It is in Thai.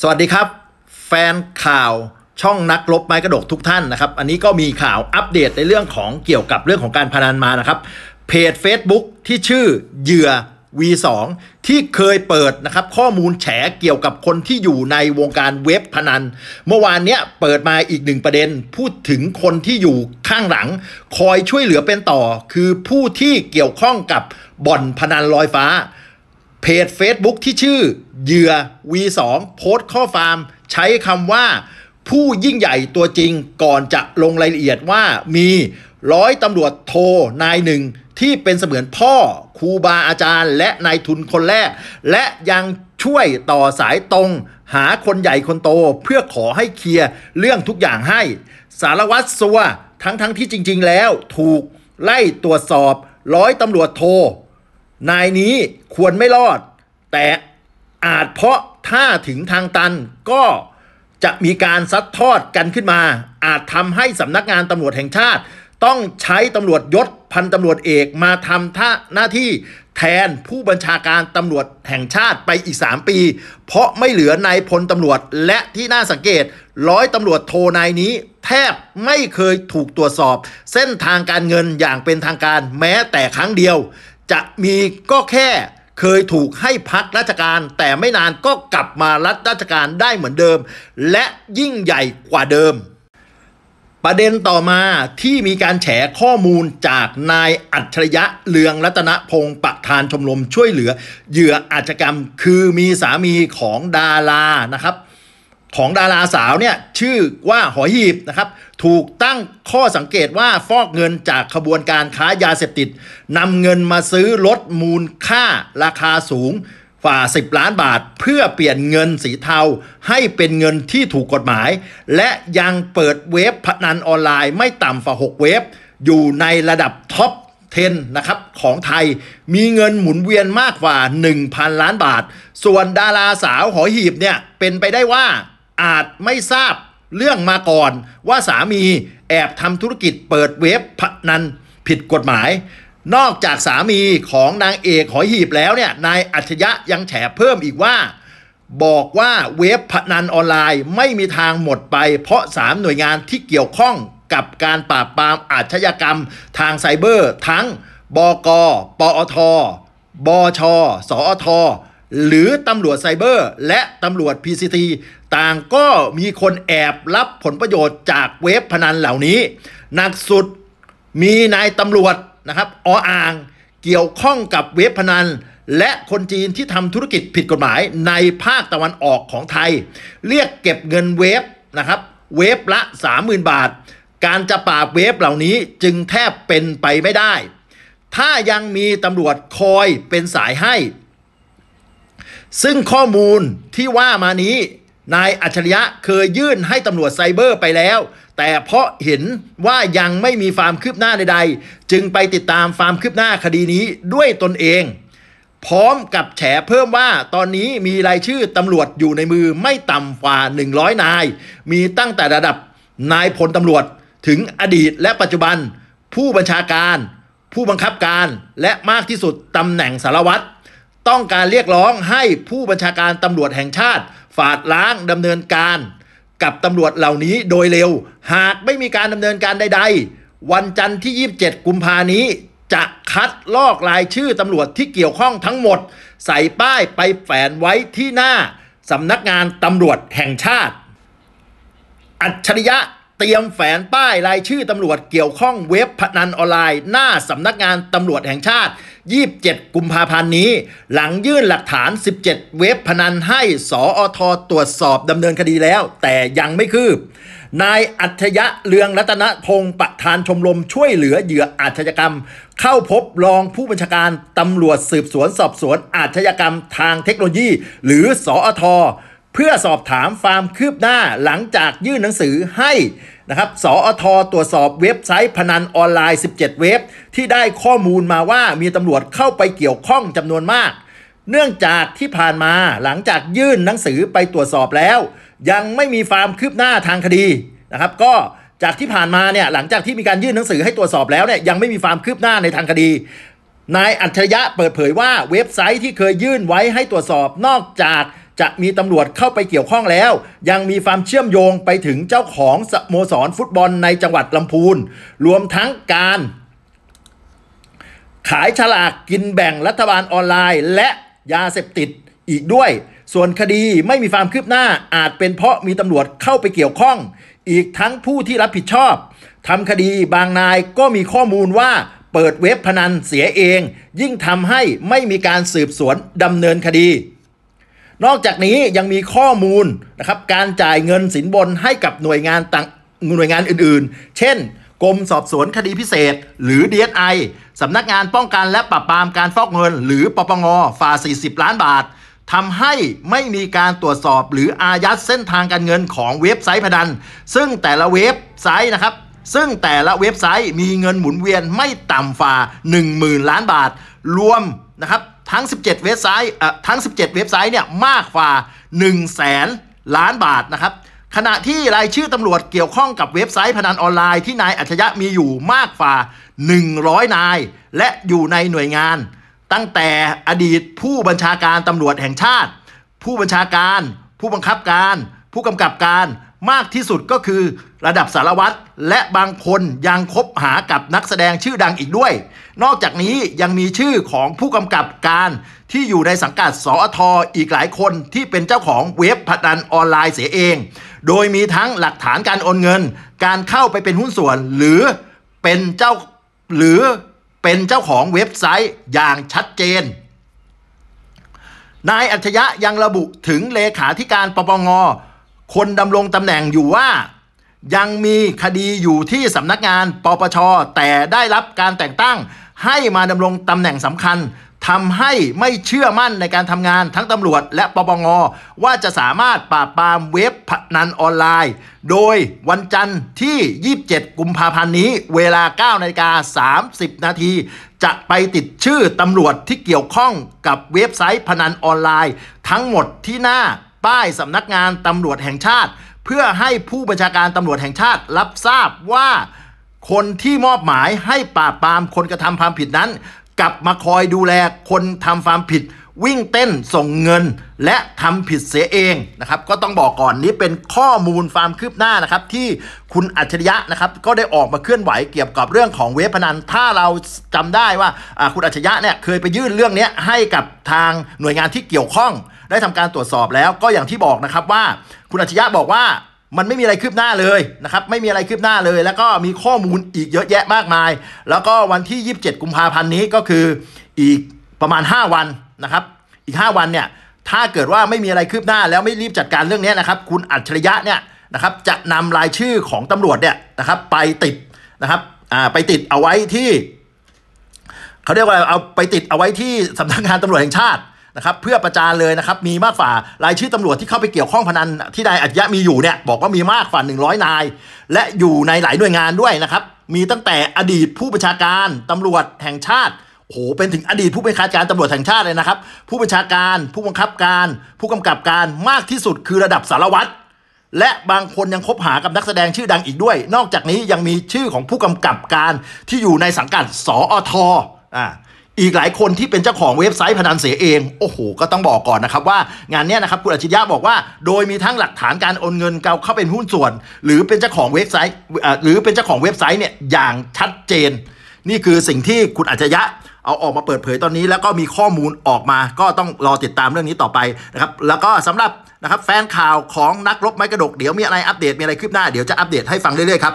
สวัสดีครับ แฟนข่าวช่องนักลบไม้กระดกทุกท่านนะครับ อันนี้ก็มีข่าวอัปเดตในเรื่องของเกี่ยวกับเรื่องของการพนันมานะครับ เพจ Facebook ที่ชื่อเหยื่อ V2 ที่เคยเปิดนะครับข้อมูลแฉเกี่ยวกับคนที่อยู่ในวงการเว็บพนัน เมื่อวานเนี้ยเปิดมาอีกหนึ่งประเด็น พูดถึงคนที่อยู่ข้างหลัง คอยช่วยเหลือเป็นต่อ คือผู้ที่เกี่ยวข้องกับบ่อนพนันลอยฟ้าเพจ Facebook ที่ชื่อเหยื่อ V2 โพสต์ข้อความใช้คำว่า ผู้ยิ่งใหญ่ตัวจริงก่อนจะลงรายละเอียดว่ามีร้อยตำรวจโทนายหนึ่งที่เป็นเสมือนพ่อครูบาอาจารย์ และนายทุนคนแรก และยังช่วยต่อสายตรง หาคนใหญ่คนโตเพื่อขอให้เคลียร์เรื่องทุกอย่างให้ สารวัตรสัวทั้งทั้งที่จริง ๆ แล้วถูกไล่ตรวจสอบร้อยตำรวจโทนายนี้ควรไม่รอด แต่อาจเพราะถ้าถึงทางตันก็จะมีการซัดทอดกันขึ้นมา อาจทำให้สำนักงานตำรวจแห่งชาติ ต้องใช้ตำรวจยศพันตำรวจเอกมาทำท่าหน้าที่ แทนผู้บัญชาการตำรวจแห่งชาติไปอีก3ปี เพราะไม่เหลือนายพลตำรวจและที่น่าสังเกตร้อยตำรวจโทนายนี้ แทบไม่เคยถูกตรวจสอบ เส้นทางการเงินอย่างเป็นทางการแม้แต่ครั้งเดียวจะมีก็แค่เคยถูกให้พักราชการ แต่ไม่นานก็กลับมารัฐราชการได้เหมือนเดิม และยิ่งใหญ่กว่าเดิม ประเด็นต่อมาที่มีการแฉข้อมูลจากนายอัจฉริยะเลืองรัตนพงศ์ประธานชมรมช่วยเหลือเหยื่ออาชญากรรมคือมีสามีของดารานะครับของดาราสาวเนี่ยชื่อว่าหอยหีบนะครับ ถูกตั้งข้อสังเกตว่าฟอกเงินจากขบวนการค้ายาเสพติดนำเงินมาซื้อรถมูลค่าราคาสูงกว่า 10 ล้านบาท เพื่อเปลี่ยนเงินสีเทาให้เป็นเงินที่ถูกกฎหมาย และยังเปิดเว็บพนันออนไลน์ ไม่ต่ำฝ่า 6 เว็บ อยู่ในระดับท็อป10นะครับของไทย มีเงินหมุนเวียนมากกว่า 1,000 ล้านบาท ส่วนดาราสาวหอยหีบเนี่ยเป็นไปได้ว่าอาจไม่ทราบเรื่องมาก่อนว่าสามีแอบทำธุรกิจเปิดเว็บพนันผิดกฎหมาย นอกจากสามีของนางเอกหอยหีบแล้วเนี่ยนายอัจฉริยะยังแฉเพิ่มอีกว่า บอกว่าเว็บพนันออนไลน์ไม่มีทางหมดไป เพราะ3หน่วยงานที่เกี่ยวข้องกับการปราบปรามอาชญากรรมทางไซเบอร์ ทั้ง บก ปอท บช สอทหรือตำรวจไซเบอร์และตำรวจ PCT ต่างก็มีคนแอบรับผลประโยชน์จากเว็บพนันเหล่านี้หนักสุดมีนายตำรวจนะครับออ่างเกี่ยวข้องกับเว็บพนัน และคนจีนที่ทำธุรกิจผิดกฎหมายในภาคตะวันออกของไทย เรียกเก็บเงินเว็บนะครับเว็บละ 30,000 บาท การจะปราบเว็บเหล่านี้จึงแทบเป็นไปไม่ได้ ถ้ายังมีตำรวจคอยเป็นสายให้ซึ่งข้อมูลที่ว่ามานี้ นายอัจฉริยะเคยยื่นให้ตำรวจไซเบอร์ไปแล้ว แต่เพราะเห็นว่ายังไม่มีความคืบหน้าใดๆ จึงไปติดตามความคืบหน้าคดีนี้ด้วยตนเอง พร้อมกับแฉเพิ่มว่าตอนนี้มีรายชื่อตำรวจอยู่ในมือไม่ต่ำกว่า 100 นาย มีตั้งแต่ระดับนายพลตำรวจถึงอดีตและปัจจุบัน ผู้บัญชาการ ผู้บังคับการและมากที่สุดตำแหน่งสารวัตรต้องการเรียกร้องให้ผู้บัญชาการตำรวจแห่งชาติ ฝาดล้างดำเนินการ กับตำรวจเหล่านี้โดยเร็ว หากไม่มีการดำเนินการใดๆ วันจันทร์ที่ 27 กุมภานี้ จะคัดลอกรายชื่อตำรวจที่เกี่ยวข้องทั้งหมด ใส่ป้ายไปแฝนไว้ที่หน้า สำนักงานตำรวจแห่งชาติ อัจฉริยะเตรียมแฝนป้ายรายชื่อตำรวจเกี่ยวข้องเว็บพนันออนไลน์ หน้าสำนักงานตำรวจแห่งชาติ27 กุมภาพันธ์นี้ หลังยื่นหลักฐาน 17 เว็บพนันให้ สออทอตรวจสอบดำเนินคดีแล้ว แต่ยังไม่คืบนายอัจฉยะเลืองรัตนพงศ์ประธานชมรมช่วยเหลือเหยื่ออาชญากรรม เข้าพบรองผู้บัญชาการตำรวจสืบสวนสอบสวนอาชญากรรม ทางเทคโนโลยี หรือสออทอเพื่อสอบถามความคืบหน้า หลังจากยื่นหนังสือให้นะครับสอทอตรวจสอบเว็บไซต์พนันออนไลน์ 17 เว็บ ที่ได้ข้อมูลมาว่ามีตำรวจเข้าไปเกี่ยวข้องจำนวนมาก เนื่องจากที่ผ่านมาหลังจากยื่นหนังสือไปตรวจสอบแล้ว ยังไม่มีความคืบหน้าทางคดีนะครับก็จากที่ผ่านมาเนี่ยหลังจากที่มีการยื่นหนังสือ ให้ตรวจสอบแล้วเนี่ยยังไม่มีความคืบหน้าในทางคดีนายอัจฉริยะเปิดเผยว่าเว็บไซต์ที่เคยยื่นไว้ให้ตรวจสอบนอกจากจะมีตำรวจเข้าไปเกี่ยวข้องแล้ว ยังมีความเชื่อมโยงไปถึงเจ้าของสโมสรฟุตบอลในจังหวัดลำพูน รวมทั้งการ ขายฉลาก กินแบ่งรัฐบาลออนไลน์ และยาเสพติดอีกด้วย ส่วนคดีไม่มีความคืบหน้าอาจเป็นเพราะมีตำรวจเข้าไปเกี่ยวข้อง อีกทั้งผู้ที่รับผิดชอบทำคดีบางนายก็มีข้อมูลว่าเปิดเว็บพนันเสียเอง ยิ่งทำให้ไม่มีการสืบสวนดำเนินคดีนอกจากนี้ยังมีข้อมูลนะครับการจ่ายเงินสินบนให้กับหน่วยงานต่างหน่วยงานอื่นๆ เช่น กรมสอบสวนคดีพิเศษ หรือ DSI สำนักงานป้องกันและปราบปรามการฟอกเงิน หรือปปงฝ่า40 ล้านบาททำให้ไม่มีการตรวจสอบหรืออายัดเส้นทางการเงินของเว็บไซต์พนัน ซึ่งแต่ละเว็บไซต์นะครับซึ่งแต่ละเว็บไซต์มีเงินหมุนเวียนไม่ต่ำฝ่า 10,000 ล้านบาทรวมนะครับทั้ง 17 เว็บไซต์ทั้ง 17 เว็บไซต์ เนี่ย มากกว่า1 0 0 0 0แสนล้านบาทนะครับขณะที่รายชื่อตำรวจเกี่ยวข้องกับเว็บไซต์พนันออนไลน์ที่นายอัจฉริยะมีอยู่มากกว่า 100 นาย และอยู่ในหน่วยงานตั้งแต่อดีตผู้บัญชาการตำรวจแห่งชาติ ผู้บัญชาการ ผู้บังคับการ ผู้กำกับการมากที่สุดก็คือระดับสารวัตร และบางคนยังคบหากับนักแสดงชื่อดังอีกด้วย นอกจากนี้ยังมีชื่อของผู้กำกับการที่อยู่ในสังกัดสอทออีกหลายคนที่เป็นเจ้าของเว็บพนันออนไลน์เสียเอง โดยมีทั้งหลักฐานการโอนเงินการเข้าไปเป็นหุ้นส่วนหรือเป็นเจ้าหรือเป็นเจ้าของเว็บไซต์อย่างชัดเจน นายอัจฉริยะยังระบุถึงเลขาธิการปปงคนดำรงตำแหน่งอยู่ว่า ยังมีคดีอยู่ที่สำนักงาน ปปช แต่ได้รับการแต่งตั้งให้มาดำรงตำแหน่งสำคัญทำให้ไม่เชื่อมั่นในการทำงานทั้งตำรวจและปปง ว่าจะสามารถปราบปรามเว็บพนันออนไลน์ โดยวันจันทร์ที่ 27 กุมภาพันธ์นี้เวลา9นาฬิกา30 นาที จะไปติดชื่อตำรวจที่เกี่ยวข้องกับเว็บไซต์พนันออนไลน์ ทั้งหมดที่หน้าป้ายสำนักงานตำรวจแห่งชาติ เพื่อให้ผู้บัญชาการตำรวจแห่งชาติรับทราบว่า คนที่มอบหมายให้ปราบปรามคนกระทำความผิดนั้น กลับมาคอยดูแลคนทำความผิดวิ่งเต้นส่งเงินและทำผิดเสียเองนะครับก็ต้องบอกก่อนนี้เป็นข้อมูลความคืบหน้านะครับ ที่คุณอัจฉริยะนะครับก็ได้ออกมาเคลื่อนไหวเกี่ยวกับเรื่องของเว็บพนัน ถ้าเราจำได้ว่าคุณอัจฉริยะเนี่ยเคยไปยื่นเรื่องนี้ให้กับทางหน่วยงานที่เกี่ยวข้องได้ทำการตรวจสอบแล้ว ก็อย่างที่บอกนะครับว่า คุณอัจฉริยะบอกว่า มันไม่มีอะไรคืบหน้าเลยนะครับไม่มีอะไรคืบหน้าเลย แล้วก็มีข้อมูลอีกเยอะแยะมากมาย แล้วก็วันที่ 27กุมภาพันธ์นี้ก็คืออีกประมาณ 5 วันนะครับอีก 5 วันเนี่ยถ้าเกิดว่าไม่มีอะไรคืบหน้าแล้วไม่รีบจัดการเรื่องนี้นะครับคุณอัจฉริยะเนี่ยนะครับจะนำรายชื่อของตำรวจเนี่ยนะครับไปติดนะครับอ่าไปติดเอาไว้ที่ เขาเรียกว่าเอาไปติดเอาไว้ที่สำนักงานตำรวจแห่งชาตินะครับ เพื่อประจานเลยนะครับ มีมากฝ่ารายชื่อตำรวจที่เข้าไปเกี่ยวข้องพนัน ที่นายอัจฉริยะมีอยู่เนี่ยบอกว่ามีมากฝ่า 100 นาย และอยู่ในหลายหน่วยงานด้วยนะครับมีตั้งแต่อดีตผู้ประชาการตำรวจแห่งชาติโห เป็นถึงอดีตผู้บัญชาการตำรวจแห่งชาติเลยนะครับ ผู้บัญชาการ ผู้บังคับการ ผู้กำกับการมากที่สุดคือระดับสารวัตร และบางคนยังคบหากับนักแสดงชื่อดังอีกด้วย นอกจากนี้ยังมีชื่อของผู้กำกับการที่อยู่ในสังกัดสอทอ่า อีกหลายคนที่เป็นเจ้าของเว็บไซต์พนันเสียเอง โอ้โห ก็ต้องบอกก่อนนะครับ ว่างานนี้นะครับ คุณอาชิยะบอกว่า โดยมีทั้งหลักฐานการโอนเงินเกาเข้าเป็นหุ้นส่วน หรือเป็นเจ้าของเว็บไซต์หรือเป็นเจ้าของเว็บไซต์เนี่ยอย่างชัดเจน นี่คือสิ่งที่คุณอาชยะเอาออกมาเปิดเผยตอนนี้แล้วก็มีข้อมูลออกมา ก็ต้องรอติดตามเรื่องนี้ต่อไปนะครับแล้วก็สำหรับนะครับแฟนข่าวของนักรบไม้กระดกเดี๋ยวมีอะไรอัปเดตมีอะไรคืบหน้า เดี๋ยวจะอัปเดตให้ฟังเรื่อยๆครับ